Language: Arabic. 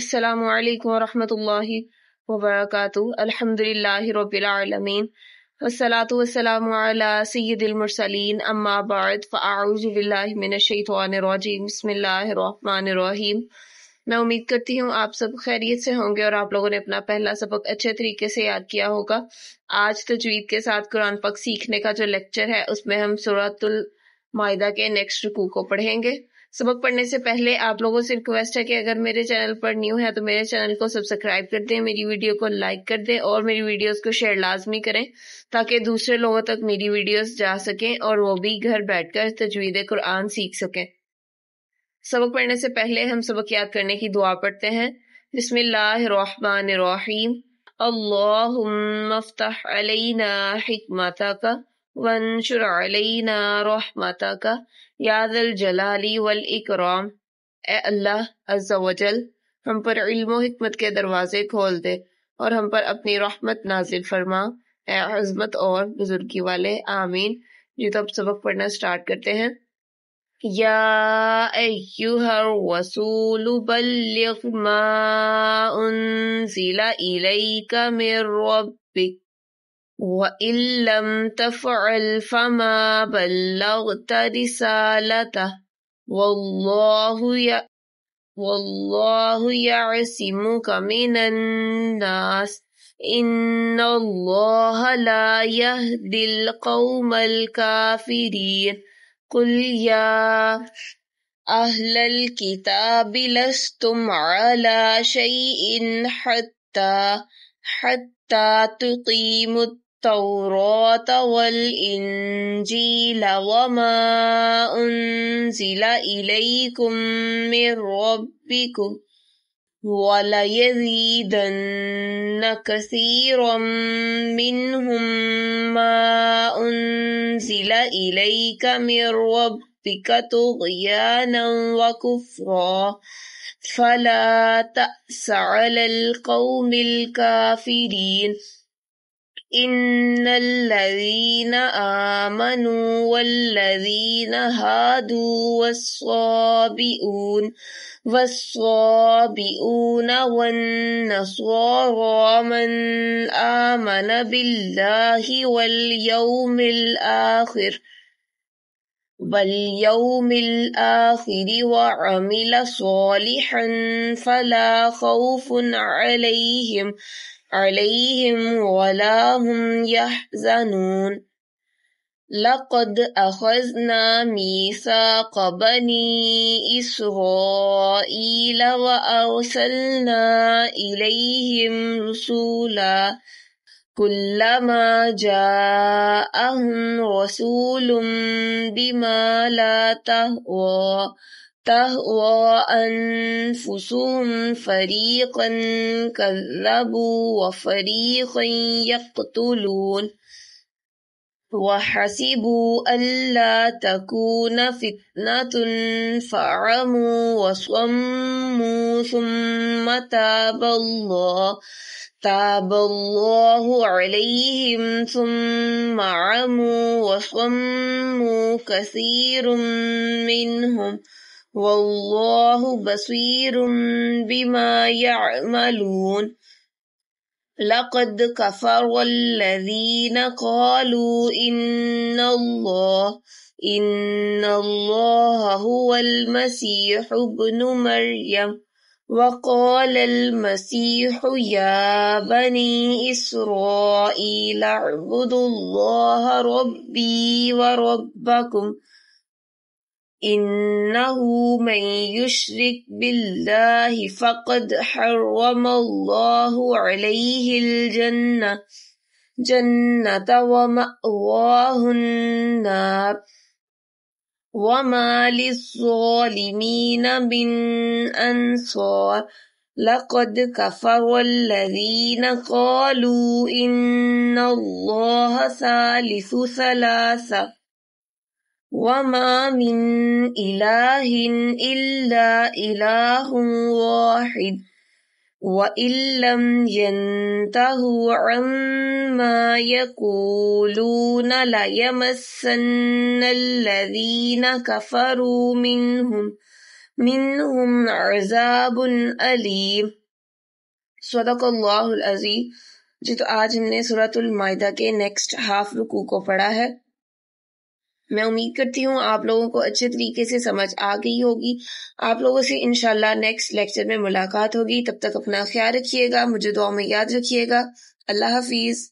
السلام علیکم ورحمۃ اللہ وبرکاتہ الحمد للہ رب بعد فاعوذ وسلام من الشیطان الرجیم بسم اللہ الرحمن الرحیم میں امید کرتی ہوں آپ سب خیریت سے ہوں گے اور آپ لوگوں نے اپنا پہلا سبق اچھے طریقے سے یاد کیا ہوگا آج تجوید کے ساتھ قرآن پاک سیکھنے کا جو لیکچر ہے اس میں ہم صورت المائدہ کے نیکسٹ رکوع کو پڑھیں گے سبق پڑھنے سے پہلے آپ لوگوں سے ریکویسٹ ہے کہ اگر میرے چینل پر نیو ہے تو میرے چینل کو سبسکرائب کر دیں میری ویڈیو کو لائک کر دیں اور میری ویڈیوز کو شیئر لازمی کریں تاکہ دوسرے لوگوں تک میری ویڈیوز جا سکیں اور وہ بھی گھر بیٹھ کر تجوید قرآن سیکھ سکیں سبق پڑھنے سے پہلے ہم سبق یاد کرنے کی دعا پڑھتے ہیں بسم الرحمن الرحیم اللہم رحمان علینا علیہ کا وانشر علینا رحمتک یا ذل جلالی والاکرام اے اللہ عز و جل ہم پر علم و حکمت کے دروازے کھول دے اور ہم پر اپنی رحمت نازل فرما اے عظمت اور بزرگی والے آمین جی تو اب سبق پڑھنا سٹارٹ کرتے ہیں یا ایوہ الرسول بلغ ما انزل الیک من ربک وإن لم تفعل فما بلغت رسالته والله ي... والله يعصمك من الناس إن الله لا يهدي القوم الكافرين قل يا أهل الكتاب لستم على شيء حتى حتى تقيموا التوراة والإنجيل وما أنزل إليكم من ربكم وليزيدن كثيرا منهم ما أنزل إليك من ربك طغيانا وكفرا فلا تأس على القوم الكافرين إن الذين آمنوا والذين هادوا والصابئون والصابئون والنصارى من آمن بالله واليوم الآخر واليوم الآخر وعمل صالحا فلا خوف عليهم عليهم ولا هم يحزنون لقد أخذنا ميثاق بني إسرائيل وأرسلنا إليهم رسولا كلما جاءهم رسول بما لا تهوى تهوى أنفسهم فريقا كذبوا وفريقا يقتلون وحسبوا ألا تكون فتنة فعموا وصموا ثم تاب الله تاب الله عليهم ثم عموا وصموا كثير منهم والله بصير بما يعملون لقد كفر الذين قالوا إن الله إن الله هو المسيح ابن مريم وقال المسيح يا بني إسرائيل اعبدوا الله ربي وربكم إنه من يشرك بالله فقد حرم الله عليه الجنة جنة ومأواه النار وما للظالمين من أنصار لقد كفر الذين قالوا إن الله ثالث ثلاثة وما من إله إلا إله واحد وإن لم ينتهوا عما يقولون ليمسن الذين كفروا منهم منهم عذاب أليم صدق الله العظيम जी آج ہم نے सूरत माहिदा کے نیکسٹ ہاف रुकू کو پڑھا ہے میں امید کرتی ہوں آپ لوگوں کو اچھے طریقے سے سمجھ آ گئی ہوگی آپ لوگوں سے انشاءاللہ نیکسٹ لیکچر میں ملاقات ہوگی تب تک اپنا خیال رکھیے گا مجھے دعا میں یاد رکھیے گا اللہ حافظ